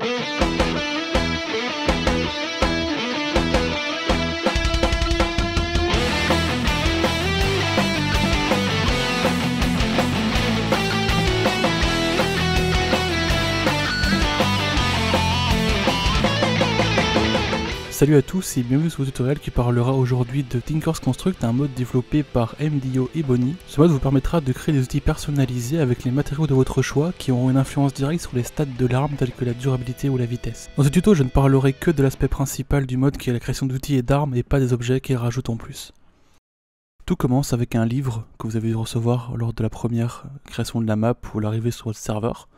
Mm-hmm. Salut à tous et bienvenue sur ce tutoriel qui parlera aujourd'hui de Tinker's Construct, un mode développé par MDO et Bonnie. Ce mode vous permettra de créer des outils personnalisés avec les matériaux de votre choix qui auront une influence directe sur les stats de l'arme telles que la durabilité ou la vitesse. Dans ce tuto, je ne parlerai que de l'aspect principal du mode qui est la création d'outils et d'armes et pas des objets qu'ils rajoutent en plus. Tout commence avec un livre que vous avez dû recevoir lors de la première création de la map ou l'arrivée sur le serveur.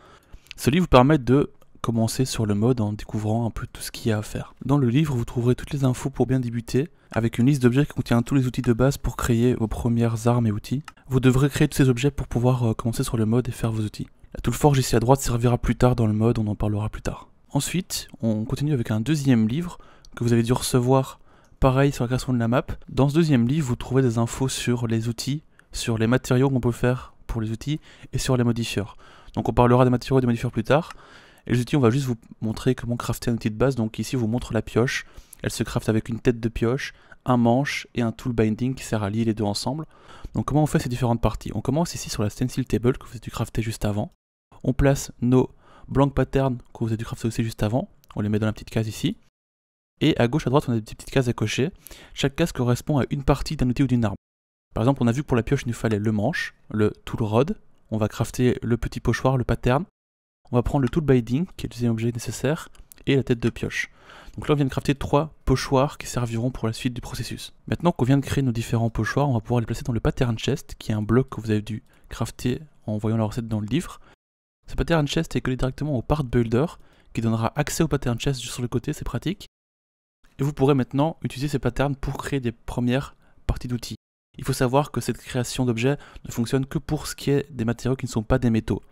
Ce livre vous permet de commencer sur le mode en découvrant un peu tout ce qu'il y a à faire. Dans le livre, vous trouverez toutes les infos pour bien débuter, avec une liste d'objets qui contient tous les outils de base pour créer vos premières armes et outils. Vous devrez créer tous ces objets pour pouvoir euh, commencer sur le mode et faire vos outils. La tool forge ici à droite servira plus tard dans le mode, on en parlera plus tard. Ensuite, on continue avec un deuxième livre que vous avez dû recevoir pareil sur la création de la map. Dans ce deuxième livre, vous trouverez des infos sur les outils, sur les matériaux qu'on peut faire pour les outils et sur les modifieurs. Donc on parlera des matériaux et des modifieurs plus tard, et les outils, on va juste vous montrer comment crafter un outil de base. Donc ici, je vous montre la pioche. Elle se crafte avec une tête de pioche, un manche et un tool binding qui sert à lier les deux ensemble. Donc comment on fait ces différentes parties On commence ici sur la stencil table que vous avez dû crafter juste avant. On place nos blank patterns que vous avez dû crafter aussi juste avant. On les met dans la petite case ici. Et à gauche, à droite, on a des petites cases à cocher. Chaque case correspond à une partie d'un outil ou d'une arme. Par exemple, on a vu que pour la pioche, il nous fallait le manche, le tool rod. On va crafter le petit pochoir, le pattern on va prendre le tool binding, qui est le deuxième objet nécessaire, et la tête de pioche. Donc là on vient de crafter trois pochoirs qui serviront pour la suite du processus. Maintenant qu'on vient de créer nos différents pochoirs, on va pouvoir les placer dans le pattern chest, qui est un bloc que vous avez dû crafter en voyant la recette dans le livre. Ce pattern chest est collé directement au part builder, qui donnera accès au pattern chest juste sur le côté, c'est pratique. Et vous pourrez maintenant utiliser ces patterns pour créer des premières parties d'outils. Il faut savoir que cette création d'objets ne fonctionne que pour ce qui est des matériaux qui ne sont pas des métaux.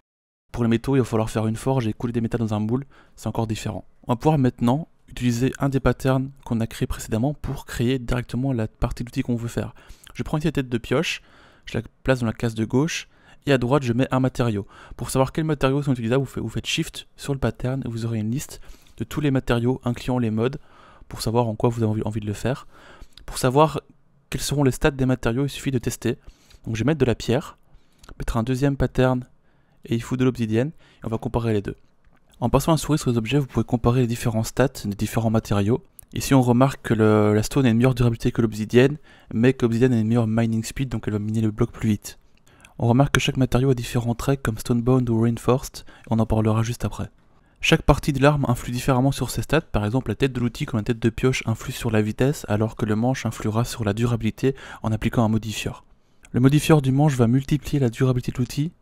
Pour les métaux, il va falloir faire une forge et couler des métaux dans un moule, c'est encore différent. On va pouvoir maintenant utiliser un des patterns qu'on a créé précédemment pour créer directement la partie d'outil qu'on veut faire. Je prends une tête de pioche, je la place dans la case de gauche, et à droite je mets un matériau. Pour savoir quels matériaux sont utilisables, vous faites Shift sur le pattern et vous aurez une liste de tous les matériaux, incluant les modes, pour savoir en quoi vous avez envie de le faire. Pour savoir quels seront les stats des matériaux, il suffit de tester. Donc je vais mettre de la pierre, mettre un deuxième pattern et il faut de l'obsidienne, et on va comparer les deux. En passant la souris sur les objets, vous pouvez comparer les différents stats des différents matériaux. Ici, on remarque que la stone a une meilleure durabilité que l'obsidienne, mais que l'obsidienne a une meilleure mining speed, donc elle va miner le bloc plus vite. On remarque que chaque matériau a différents traits comme Stonebound ou Reinforced, et on en parlera juste après. Chaque partie de l'arme influe différemment sur ses stats, par exemple la tête de l'outil comme la tête de pioche influe sur la vitesse, alors que le manche influera sur la durabilité en appliquant un modifieur. Le modifieur du manche va multiplier la durabilité de l'outil,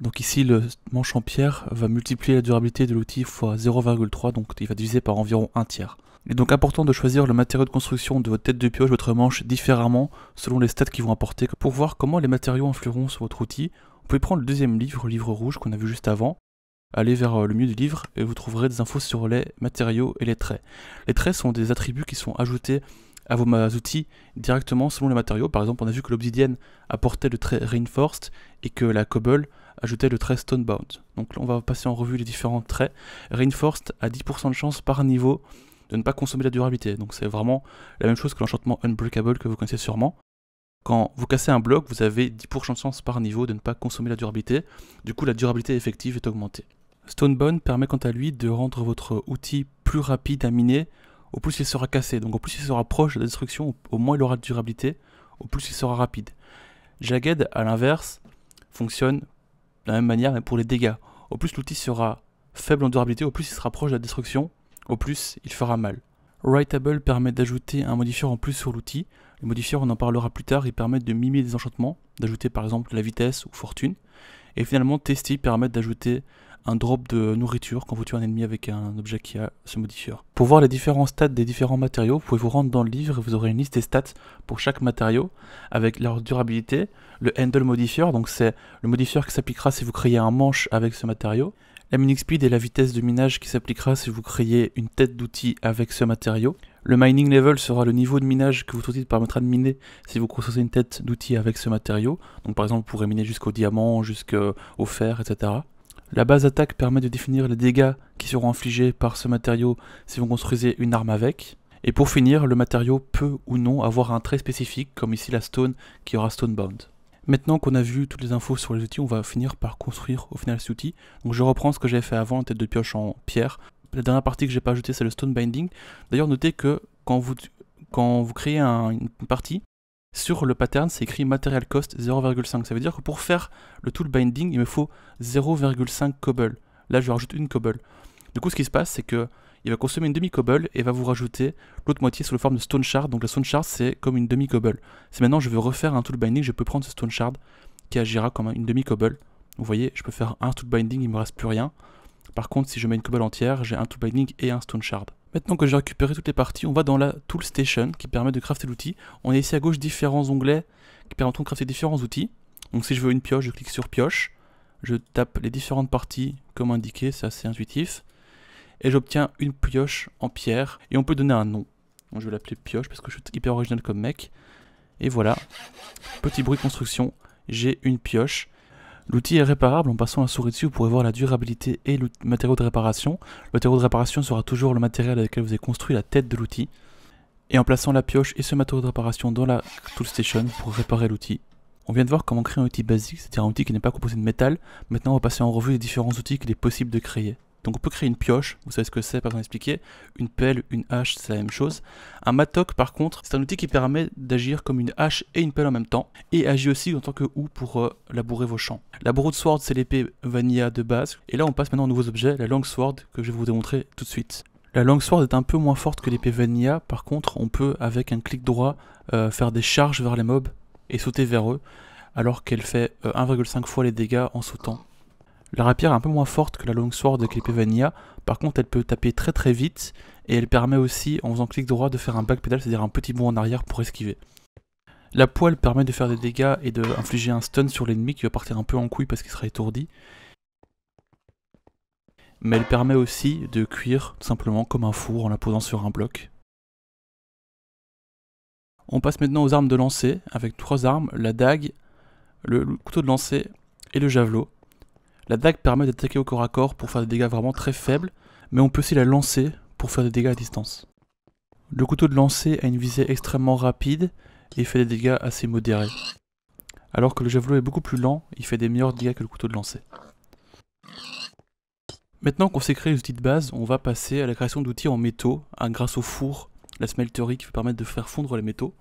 donc ici, le manche en pierre va multiplier la durabilité de l'outil fois 0,3, donc il va diviser par environ un tiers. Il est donc important de choisir le matériau de construction de votre tête de pioche, votre manche, différemment selon les stats qu'ils vont apporter. Pour voir comment les matériaux influeront sur votre outil, vous pouvez prendre le deuxième livre, le livre rouge qu'on a vu juste avant, aller vers euh, le milieu du livre et vous trouverez des infos sur les matériaux et les traits. Les traits sont des attributs qui sont ajoutés à vos euh, outils directement selon les matériaux. Par exemple, on a vu que l'obsidienne apportait le trait reinforced et que la cobble ajouter le trait Stonebound. Donc là, on va passer en revue les différents traits. Reinforced a 10% de chance par niveau de ne pas consommer la durabilité. Donc c'est vraiment la même chose que l'enchantement Unbreakable que vous connaissez sûrement. Quand vous cassez un bloc, vous avez 10% de chance par niveau de ne pas consommer la durabilité. Du coup, la durabilité effective est augmentée. Stonebound permet quant à lui de rendre votre outil plus rapide à miner au plus il sera cassé. Donc au plus il sera proche de la destruction, au moins il aura de durabilité, au plus il sera rapide. Jagged, à l'inverse, fonctionne de la même manière pour les dégâts. Au plus l'outil sera faible en durabilité, au plus il se rapproche de la destruction, au plus il fera mal. Writable permet d'ajouter un modifier en plus sur l'outil. Les modifier, on en parlera plus tard, ils permettent de mimer des enchantements, d'ajouter par exemple la vitesse ou fortune. Et finalement, Testy permet d'ajouter un drop de nourriture quand vous tuez un ennemi avec un objet qui a ce modifieur. Pour voir les différents stats des différents matériaux, vous pouvez vous rendre dans le livre et vous aurez une liste des stats pour chaque matériau avec leur durabilité, le handle modifier, donc c'est le modifieur qui s'appliquera si vous créez un manche avec ce matériau, la mining speed et la vitesse de minage qui s'appliquera si vous créez une tête d'outil avec ce matériau. Le mining level sera le niveau de minage que votre outil permettra de miner si vous construisez une tête d'outil avec ce matériau. Donc par exemple, vous pourrez miner jusqu'au diamant, jusqu'au fer, etc. La base attaque permet de définir les dégâts qui seront infligés par ce matériau si vous construisez une arme avec. Et pour finir, le matériau peut ou non avoir un trait spécifique, comme ici la stone qui aura stone stonebound. Maintenant qu'on a vu toutes les infos sur les outils, on va finir par construire au final cet outil. Donc je reprends ce que j'avais fait avant, la tête de pioche en pierre. La dernière partie que j'ai pas ajoutée, c'est le stone binding. D'ailleurs, notez que quand vous, quand vous créez une partie, sur le pattern, c'est écrit material cost 0,5. Ça veut dire que pour faire le tool binding, il me faut 0,5 cobble. Là, je rajoute une cobble. Du coup, ce qui se passe, c'est que il va consommer une demi-cobble et va vous rajouter l'autre moitié sous la forme de stone shard. Donc la stone shard, c'est comme une demi-cobble. Si maintenant je veux refaire un tool binding, je peux prendre ce stone shard qui agira comme une demi-cobble. Vous voyez, je peux faire un tool binding, il me reste plus rien. Par contre, si je mets une cobble entière, j'ai un tool binding et un stone shard. Maintenant que j'ai récupéré toutes les parties, on va dans la Tool Station qui permet de crafter l'outil. On a ici à gauche différents onglets qui permettront de crafter différents outils. Donc si je veux une pioche, je clique sur pioche. Je tape les différentes parties comme indiqué, c'est assez intuitif. Et j'obtiens une pioche en pierre. Et on peut donner un nom. je vais l'appeler pioche parce que je suis hyper original comme mec. Et voilà. Petit bruit construction. J'ai une pioche L'outil est réparable en passant la souris dessus, vous pourrez voir la durabilité et le matériau de réparation. Le matériau de réparation sera toujours le matériel avec lequel vous avez construit la tête de l'outil. Et en plaçant la pioche et ce matériau de réparation dans la toolstation pour réparer l'outil. On vient de voir comment créer un outil basique, c'est-à-dire un outil qui n'est pas composé de métal. Maintenant on va passer en revue les différents outils qu'il est possible de créer. Donc on peut créer une pioche, vous savez ce que c'est, par besoin d'expliquer. Une pelle, une hache, c'est la même chose. Un matoc par contre, c'est un outil qui permet d'agir comme une hache et une pelle en même temps, et agit aussi en tant que ou pour euh, labourer vos champs. La de sword, c'est l'épée vanilla de base, et là on passe maintenant aux nouveaux objets, la longsword sword que je vais vous démontrer tout de suite. La Longsword est un peu moins forte que l'épée Vanilla, par contre on peut avec un clic droit euh, faire des charges vers les mobs et sauter vers eux, alors qu'elle fait 1,5 euh, fois les dégâts en sautant. La rapière est un peu moins forte que la longsword de Vanilla, par contre elle peut taper très très vite, et elle permet aussi, en faisant clic droit, de faire un backpedal, c'est-à-dire un petit bond en arrière pour esquiver. La poêle permet de faire des dégâts et d'infliger un stun sur l'ennemi qui va partir un peu en couille parce qu'il sera étourdi. Mais elle permet aussi de cuire tout simplement comme un four en la posant sur un bloc. On passe maintenant aux armes de lancer avec trois armes, la dague, le couteau de lancer et le javelot. La dague permet d'attaquer au corps à corps pour faire des dégâts vraiment très faibles, mais on peut aussi la lancer pour faire des dégâts à distance. Le couteau de lancer a une visée extrêmement rapide et fait des dégâts assez modérés. Alors que le javelot est beaucoup plus lent, il fait des meilleurs dégâts que le couteau de lancer. Maintenant qu'on s'est créé les outils de base, on va passer à la création d'outils en métaux grâce au four, la smelterie qui permettre de faire fondre les métaux.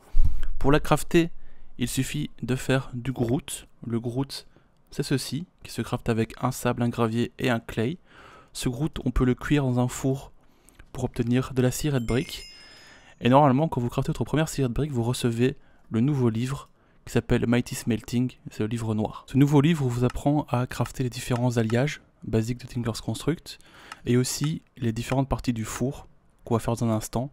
Pour la crafter, il suffit de faire du grout. Le grout, c'est ceci, qui se crafte avec un sable, un gravier et un clay. Ce Groot, on peut le cuire dans un four pour obtenir de la cire et de briques. Et normalement, quand vous craftez votre première cire de briques, vous recevez le nouveau livre qui s'appelle Mighty Smelting, c'est le livre noir. Ce nouveau livre vous apprend à crafter les différents alliages basiques de Tinker's Construct et aussi les différentes parties du four qu'on va faire dans un instant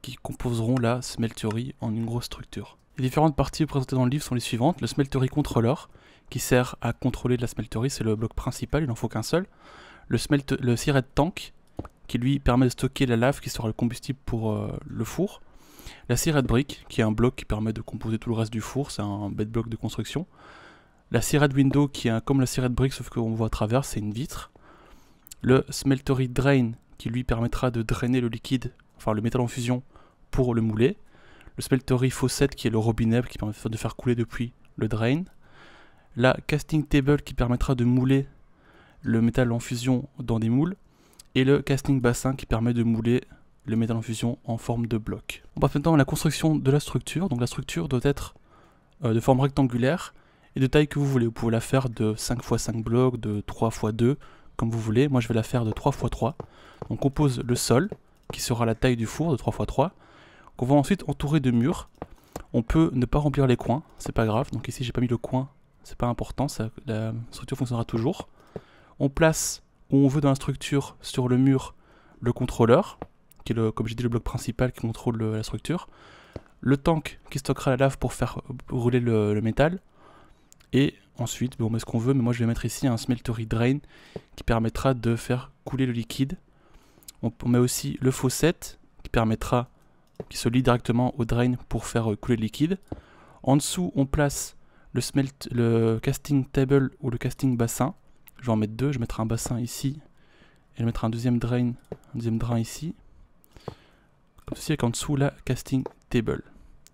qui composeront la smeltery en une grosse structure. Les différentes parties présentées dans le livre sont les suivantes. Le Smeltery Controller, qui sert à contrôler la Smeltery, c'est le bloc principal, il n'en faut qu'un seul. Le, smelt le Siret Tank, qui lui permet de stocker la lave qui sera le combustible pour euh, le four. La Siret Brick, qui est un bloc qui permet de composer tout le reste du four, c'est un bête bloc de construction. La Siret Window, qui est comme la Siret Brick, sauf qu'on voit à travers, c'est une vitre. Le Smeltery Drain, qui lui permettra de drainer le liquide, enfin le métal en fusion, pour le mouler le Theory faucet qui est le robinet qui permet de faire couler depuis le drain, la Casting Table qui permettra de mouler le métal en fusion dans des moules, et le Casting Bassin qui permet de mouler le métal en fusion en forme de bloc. On passe maintenant à la construction de la structure, donc la structure doit être euh, de forme rectangulaire et de taille que vous voulez. Vous pouvez la faire de 5 x 5 blocs, de 3 x 2, comme vous voulez. Moi je vais la faire de 3 x 3. on compose le sol, qui sera la taille du four de 3 x 3 qu'on va ensuite entourer de murs. On peut ne pas remplir les coins, c'est pas grave. Donc ici j'ai pas mis le coin, c'est pas important, ça, la structure fonctionnera toujours. On place où on veut dans la structure sur le mur le contrôleur, qui est le, comme j'ai dit le bloc principal qui contrôle la structure. Le tank qui stockera la lave pour faire rouler le, métal. Et ensuite, on met ce qu'on veut, mais moi je vais mettre ici un smeltery drain qui permettra de faire couler le liquide. On met aussi le faucet qui permettra qui se lie directement au drain pour faire euh, couler le liquide. En dessous, on place le, smelt, le casting table ou le casting bassin. Je vais en mettre deux. Je mettrai un bassin ici et je mettrai un deuxième drain, un deuxième drain ici. Comme ceci, avec en dessous la casting table.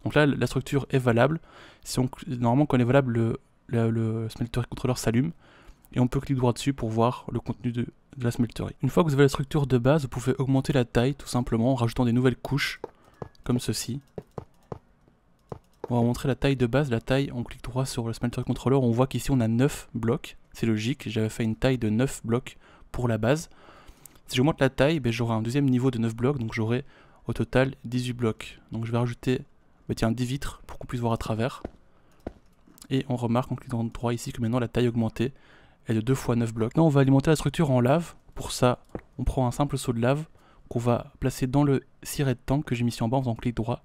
Donc là, la structure est valable. Si on, normalement, quand elle est valable, le, le, smeltery controller s'allume et on peut cliquer droit dessus pour voir le contenu de, de, la smeltery. Une fois que vous avez la structure de base, vous pouvez augmenter la taille tout simplement en rajoutant des nouvelles couches comme ceci. On va montrer la taille de base. La taille, on clique droit sur le Smelter Controller. On voit qu'ici on a 9 blocs. C'est logique, j'avais fait une taille de 9 blocs pour la base. Si j'augmente la taille, ben, j'aurai un deuxième niveau de 9 blocs, donc j'aurai au total 18 blocs. Donc je vais rajouter ben, tiens, 10 vitres pour qu'on puisse voir à travers. Et on remarque en cliquant droit ici que maintenant la taille augmentée est de 2 fois 9 blocs. Maintenant on va alimenter la structure en lave. Pour ça, on prend un simple seau de lave qu'on va placer dans le de tank que j'ai mis ici en bas en faisant droit.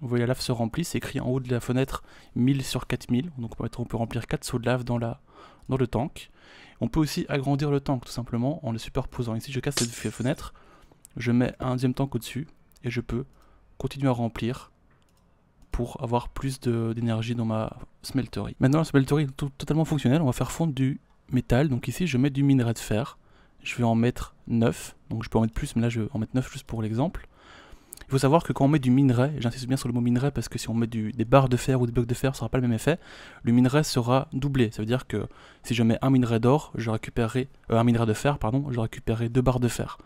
Vous voyez la lave se remplit, c'est écrit en haut de la fenêtre 1000 sur 4000, donc on peut remplir 4 sauts de lave dans, la, dans le tank. On peut aussi agrandir le tank tout simplement en le superposant. Ici je casse cette fenêtre, je mets un deuxième tank au-dessus et je peux continuer à remplir pour avoir plus d'énergie dans ma smeltery. Maintenant la smeltery est totalement fonctionnelle, on va faire fondre du métal, donc ici je mets du minerai de fer je vais en mettre 9. Donc je peux en mettre plus, mais là je vais en mettre 9 juste pour l'exemple. Il faut savoir que quand on met du minerai, j'insiste bien sur le mot minerai parce que si on met du, des barres de fer ou des blocs de fer, ça n'aura pas le même effet. Le minerai sera doublé. Ça veut dire que si je mets un minerai d'or, je récupérerai euh, un minerai de fer, pardon, je récupérerai deux barres de fer.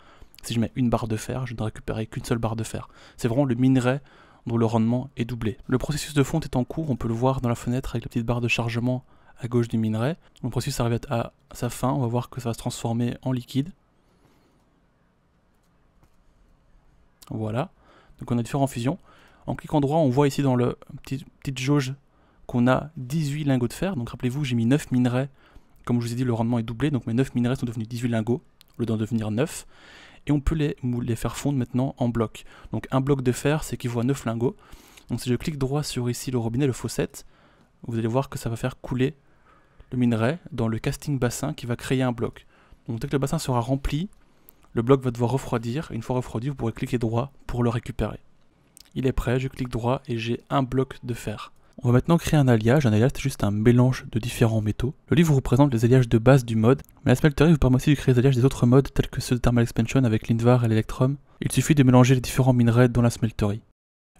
Si je mets une barre de fer, je ne récupérerai qu'une seule barre de fer. C'est vraiment le minerai dont le rendement est doublé. Le processus de fonte est en cours, on peut le voir dans la fenêtre avec la petite barre de chargement à gauche du minerai. Le processus arrive à sa fin, on va voir que ça va se transformer en liquide. Voilà, donc on a différentes fusions. En cliquant droit, on voit ici dans la petit, petite jauge qu'on a 18 lingots de fer. Donc rappelez-vous, j'ai mis 9 minerais. Comme je vous ai dit, le rendement est doublé, donc mes 9 minerais sont devenus 18 lingots, le d'en devenir 9. Et on peut les, les faire fondre maintenant en bloc. Donc un bloc de fer, c'est qu'il voit 9 lingots. Donc si je clique droit sur ici le robinet, le fossette, vous allez voir que ça va faire couler le minerai dans le casting bassin qui va créer un bloc. Donc dès que le bassin sera rempli, le bloc va devoir refroidir. Une fois refroidi, vous pourrez cliquer droit pour le récupérer. Il est prêt, je clique droit et j'ai un bloc de fer. On va maintenant créer un alliage. Un alliage, c'est juste un mélange de différents métaux. Le livre vous présente les alliages de base du mode, mais la smelterie vous permet aussi de créer des alliages des autres modes tels que ceux de Thermal Expansion avec l'Invar et l'Electrum. Il suffit de mélanger les différents minerais dans la smelterie.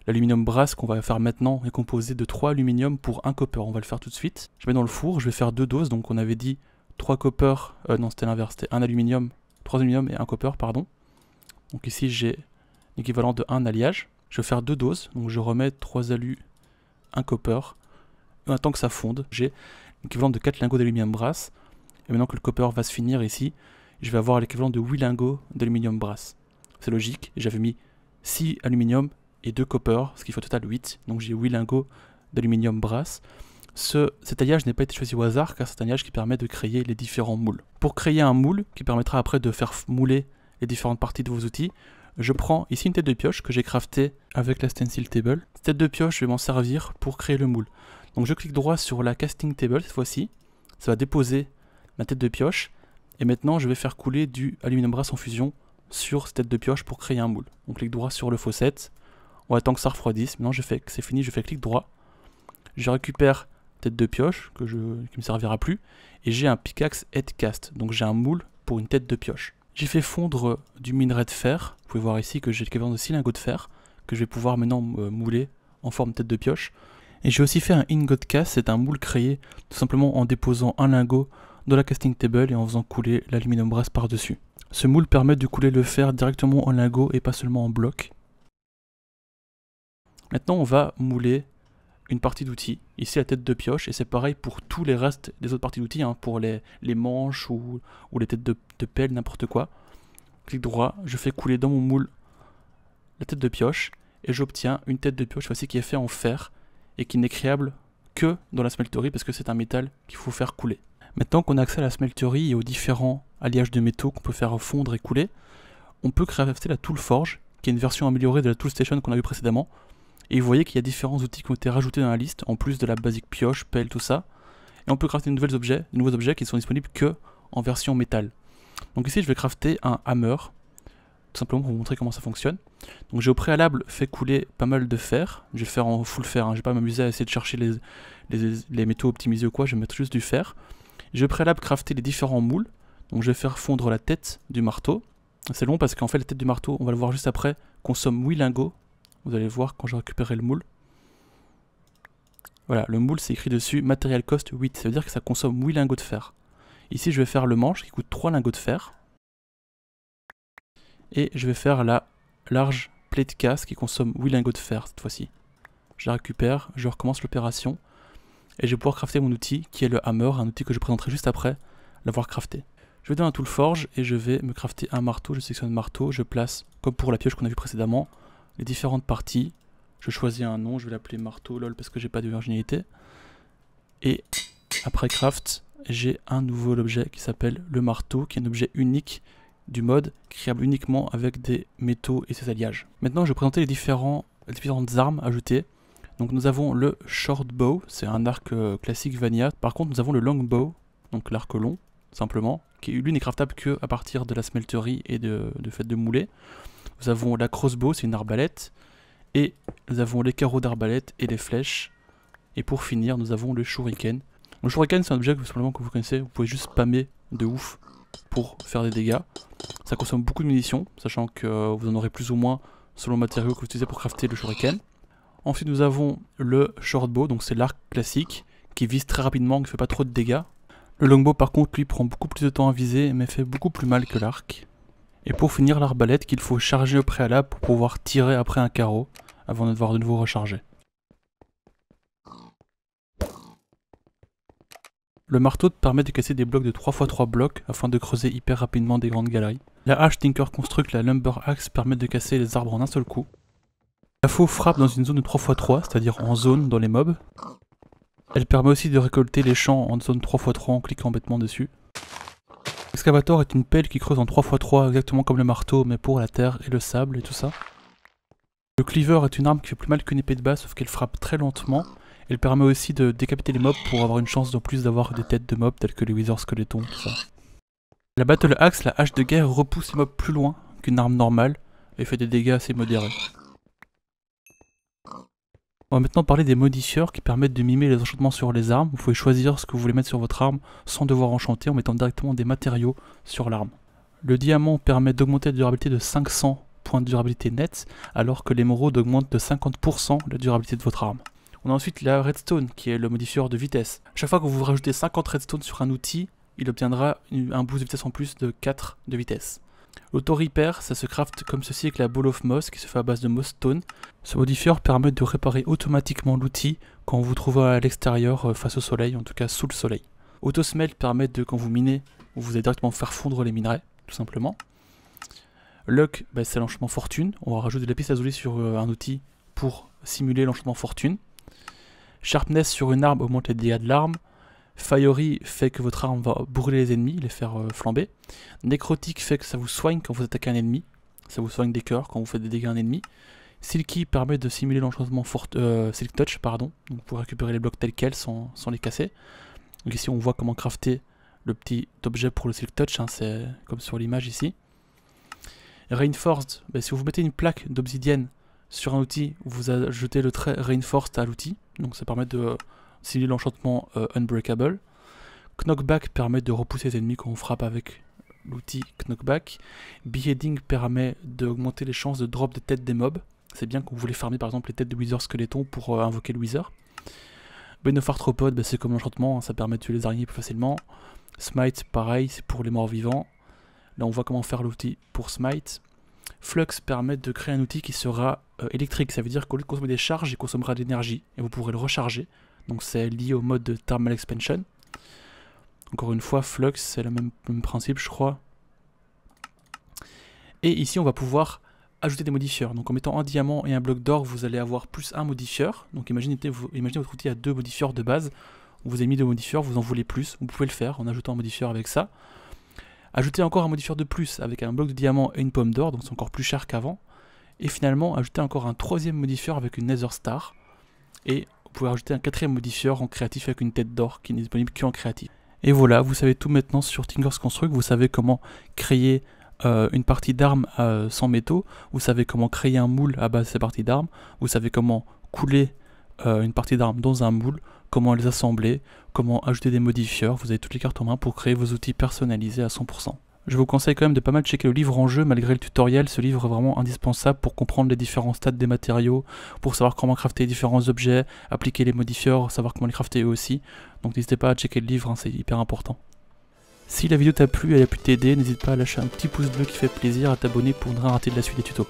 L'aluminium brass qu'on va faire maintenant est composé de 3 aluminium pour 1 copper. On va le faire tout de suite. Je mets dans le four, je vais faire 2 doses. Donc on avait dit 3 copper, euh, non c'était l'inverse, c'était 1 aluminium, 3 aluminium et 1 copper, pardon. Donc ici j'ai l'équivalent de 1 alliage. Je vais faire 2 doses, donc je remets 3 alus, 1 copper. Et on que ça fonde. J'ai l'équivalent de 4 lingots d'aluminium brass. Et maintenant que le copper va se finir ici, je vais avoir l'équivalent de 8 lingots d'aluminium brass. C'est logique, j'avais mis 6 aluminium et 2 copper, ce qui fait au total 8. Donc j'ai 8 lingots d'aluminium brass. Ce, cet alliage n'est pas été choisi au hasard car c'est un alliage qui permet de créer les différents moules. Pour créer un moule qui permettra après de faire mouler les différentes parties de vos outils, je prends ici une tête de pioche que j'ai craftée avec la stencil table. Cette tête de pioche, je vais m'en servir pour créer le moule. Donc je clique droit sur la casting table cette fois-ci, ça va déposer ma tête de pioche, et maintenant je vais faire couler du aluminium brass en fusion sur cette tête de pioche pour créer un moule. On clique droit sur le faucet on attend que ça refroidisse. Maintenant, je fais que c'est fini, je fais clic droit. Je récupère tête de pioche que je, me servira plus. Et j'ai un pickaxe headcast. Donc j'ai un moule pour une tête de pioche. J'ai fait fondre euh, du minerai de fer. Vous pouvez voir ici que j'ai le de 6 lingots de fer que je vais pouvoir maintenant euh, mouler en forme tête de pioche. Et j'ai aussi fait un ingot cast, c'est un moule créé tout simplement en déposant un lingot dans la casting table et en faisant couler l'aluminium brass par-dessus. Ce moule permet de couler le fer directement en lingot et pas seulement en bloc. Maintenant, on va mouler une partie d'outils, ici la tête de pioche, et c'est pareil pour tous les restes des autres parties d'outils, hein. pour les, manches ou, les têtes de, pelle, n'importe quoi. Clic droit, je fais couler dans mon moule la tête de pioche, et j'obtiens une tête de pioche, voici qui est faite en fer, et qui n'est créable que dans la smelterie, parce que c'est un métal qu'il faut faire couler. Maintenant qu'on a accès à la smelterie et aux différents alliages de métaux qu'on peut faire fondre et couler, on peut crafter la Tool Forge, qui est une version améliorée de la Tool Station qu'on a eu précédemment, et vous voyez qu'il y a différents outils qui ont été rajoutés dans la liste, en plus de la basique pioche, pelle, tout ça. Et on peut crafter de nouveaux objets, de nouveaux objets qui sont disponibles que en version métal. Donc ici je vais crafter un hammer, tout simplement pour vous montrer comment ça fonctionne. Donc j'ai au préalable fait couler pas mal de fer, je vais faire en full fer, je hein. je vais pas m'amuser à essayer de chercher les, les, les, métaux optimisés ou quoi, je vais mettre juste du fer. J'ai au préalable crafter les différents moules, donc je vais faire fondre la tête du marteau. C'est long parce qu'en fait la tête du marteau, on va le voir juste après, consomme 8 lingots vous allez voir quand j'ai récupéré le moule. Voilà, le moule c'est écrit dessus Material Cost 8, ça veut dire que ça consomme 8 lingots de fer. Ici je vais faire le manche qui coûte 3 lingots de fer. Et je vais faire la large de casse qui consomme 8 lingots de fer cette fois-ci. Je la récupère, je recommence l'opération. Et je vais pouvoir crafter mon outil qui est le hammer, un outil que je présenterai juste après l'avoir crafté. Je vais dans un tool forge et je vais me crafter un marteau, je sélectionne marteau, je place, comme pour la pioche qu'on a vu précédemment, les différentes parties. Je choisis un nom, je vais l'appeler marteau, lol, parce que j'ai pas de virginité. Et après craft, j'ai un nouveau objet qui s'appelle le marteau, qui est un objet unique du mode, créable uniquement avec des métaux et ses alliages. Maintenant, je vais présenter les, différents, différentes armes ajoutées. Donc nous avons le short bow, c'est un arc euh, classique Vanilla. Par contre, nous avons le long bow, donc l'arc long, simplement, qui lui n'est craftable que à partir de la smelterie et de, de fait de mouler. Nous avons la crossbow, c'est une arbalète. Et nous avons les carreaux d'arbalète et les flèches. Et pour finir, nous avons le shuriken. Le shuriken, c'est un objet que, simplement, que vous connaissez. Vous pouvez juste spammer de ouf pour faire des dégâts. Ça consomme beaucoup de munitions, sachant que euh, vous en aurez plus ou moins selon le matériau que vous utilisez pour crafter le shuriken. Ensuite, nous avons le shortbow, donc c'est l'arc classique qui vise très rapidement, qui ne fait pas trop de dégâts. Le longbow, par contre, lui prend beaucoup plus de temps à viser, mais fait beaucoup plus mal que l'arc. Et pour finir l'arbalète qu'il faut charger au préalable pour pouvoir tirer après un carreau avant de devoir de nouveau recharger. Le marteau permet de casser des blocs de 3x3 blocs afin de creuser hyper rapidement des grandes galeries. La hache Tinker constructe la Lumber Axe permet de casser les arbres en un seul coup. La faux frappe dans une zone de 3x3, c'est-à-dire en zone dans les mobs. Elle permet aussi de récolter les champs en zone 3x3 en cliquant bêtement dessus. L'excavator est une pelle qui creuse en 3x3 exactement comme le marteau mais pour la terre et le sable et tout ça. Le cleaver est une arme qui fait plus mal qu'une épée de base sauf qu'elle frappe très lentement. Elle permet aussi de décapiter les mobs pour avoir une chance de plus d'avoir des têtes de mobs telles que les wizards squelettons, tout ça. La battle axe, la hache de guerre, repousse les mobs plus loin qu'une arme normale et fait des dégâts assez modérés. On va maintenant parler des modifieurs qui permettent de mimer les enchantements sur les armes. Vous pouvez choisir ce que vous voulez mettre sur votre arme sans devoir enchanter en mettant directement des matériaux sur l'arme. Le diamant permet d'augmenter la durabilité de 500 points de durabilité net, alors que les moraux augmente de 50% la durabilité de votre arme. On a ensuite la redstone qui est le modifieur de vitesse. Chaque fois que vous rajoutez 50 redstone sur un outil, il obtiendra un boost de vitesse en plus de 4 de vitesse. Auto-repair, ça se craft comme ceci avec la Ball of Moss qui se fait à base de Moss Stone. Ce modifier permet de réparer automatiquement l'outil quand vous trouvez à l'extérieur euh, face au soleil, en tout cas sous le soleil. Auto-smelt permet de, quand vous minez, vous allez directement faire fondre les minerais, tout simplement. Luck, bah, c'est l'enchantement fortune. On va rajouter de la piste azulée sur euh, un outil pour simuler l'enchantement fortune. Sharpness sur une arme augmente les dégâts de l'arme. Fiery fait que votre arme va brûler les ennemis, les faire euh, flamber. Necrotic fait que ça vous soigne quand vous attaquez un ennemi. Ça vous soigne des cœurs quand vous faites des dégâts à un ennemi. Silky permet de simuler l'enchantement euh, Silk Touch, pardon, donc pour récupérer les blocs tels quels sans, les casser. ici on voit comment crafter le petit objet pour le Silk Touch, hein. c'est comme sur l'image ici. Reinforced, ben, si vous mettez une plaque d'obsidienne sur un outil, vous ajoutez le trait Reinforced à l'outil, donc ça permet de c'est l'enchantement euh, Unbreakable. Knockback permet de repousser les ennemis quand on frappe avec l'outil Knockback. Beheading permet d'augmenter les chances de drop des têtes des mobs. C'est bien quand vous voulez farmer par exemple les têtes de Wizard Skeleton pour euh, invoquer le Wizard. Benofarthropod, bah, c'est comme l'enchantement, hein, ça permet de tuer les araignées plus facilement. Smite, pareil, c'est pour les morts vivants. Là, on voit comment faire l'outil pour Smite. Flux permet de créer un outil qui sera euh, électrique, ça veut dire qu'au lieu de consommer des charges, il consommera de l'énergie et vous pourrez le recharger donc c'est lié au mode de thermal expansion. Encore une fois, flux, c'est le même, principe, je crois. Et ici, on va pouvoir ajouter des modifieurs. Donc en mettant un diamant et un bloc d'or, vous allez avoir plus un modifieur. Donc imaginez, vous, imaginez votre outil a deux modifieurs de base. Vous avez mis deux modifieurs, vous en voulez plus. Vous pouvez le faire en ajoutant un modifieur avec ça. ajoutez encore un modifieur de plus avec un bloc de diamant et une pomme d'or, donc c'est encore plus cher qu'avant. Et finalement, ajouter encore un troisième modifieur avec une Nether Star. Et pouvez ajouter un quatrième modifieur en créatif avec une tête d'or qui n'est disponible qu'en créatif. Et voilà, vous savez tout maintenant sur Tinker's Construct, vous savez comment créer euh, une partie d'armes euh, sans métaux, vous savez comment créer un moule à base de ces parties d'armes, vous savez comment couler euh, une partie d'armes dans un moule, comment les assembler, comment ajouter des modifieurs, vous avez toutes les cartes en main pour créer vos outils personnalisés à 100%. Je vous conseille quand même de pas mal checker le livre en jeu malgré le tutoriel. Ce livre est vraiment indispensable pour comprendre les différents stades des matériaux, pour savoir comment crafter différents objets, appliquer les modifiers, savoir comment les crafter eux aussi. Donc n'hésitez pas à checker le livre, hein, c'est hyper important. Si la vidéo t'a plu, elle a pu t'aider, n'hésite pas à lâcher un petit pouce bleu qui fait plaisir, à t'abonner pour ne rien rater de la suite des tutos.